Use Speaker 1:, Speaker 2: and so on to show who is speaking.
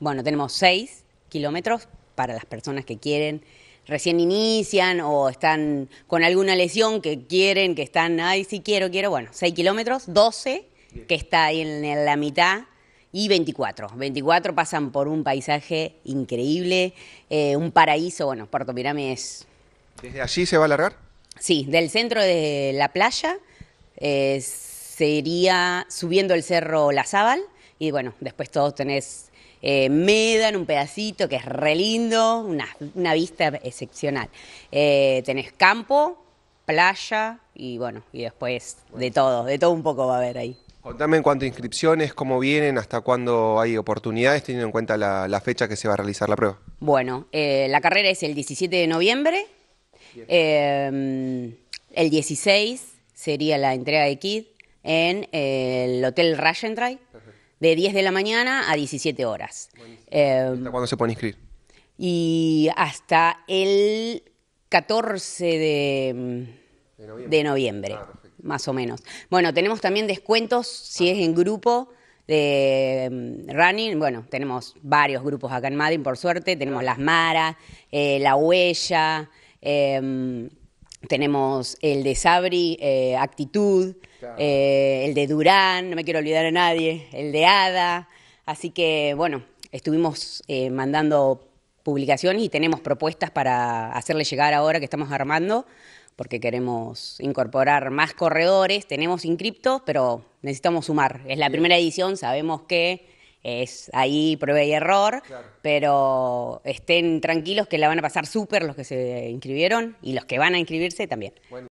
Speaker 1: Bueno, tenemos 6 kilómetros para las personas que quieren, recién inician o están con alguna lesión que quieren, que están, ay, sí quiero, quiero. Bueno, 6 kilómetros, 12 que está ahí en la mitad y 24. 24 pasan por un paisaje increíble, eh, un paraíso. Bueno, Puerto Pirámide ¿Desde allí se va a alargar? Sí, del centro de la playa eh, sería subiendo el cerro La Zábal y bueno, después todos tenés eh, meda en un pedacito que es re lindo, una, vista excepcional. Eh, tenés campo, playa
Speaker 2: y bueno, y después de todo, de todo un poco va a haber ahí. Contame en cuanto a inscripciones, cómo vienen, hasta cuándo hay oportunidades, teniendo en cuenta la, fecha que se va a realizar la prueba.
Speaker 1: Bueno, eh, la carrera es el 17 de noviembre. el 16 sería la entrega de Kid en el Hotel Rajendrai de 10 de la mañana a 17 horas.
Speaker 2: Em, ¿Hasta cuándo se pueden inscribir?
Speaker 1: Y hasta el 14 mm, de, noviembre, ah, más o menos. Bueno, tenemos también descuentos si ah. es en grupo de mm, running, bueno, tenemos varios grupos acá en Madrid, por suerte, tenemos Las Maras, eh, La Huella, em, tenemos el de Sabri, eh, Actitud, eh, el de Durán, no me quiero olvidar a nadie, el de Ada. Así que, bueno, estuvimos eh, mandando publicaciones y tenemos propuestas para hacerle llegar ahora que estamos armando, porque queremos incorporar más corredores. Tenemos inscriptos, pero necesitamos sumar. Es la primera edición, sabemos que es ahí prueba y error, pero estén tranquilos que la van a pasar súper los que se inscribieron y los que van a inscribirse también.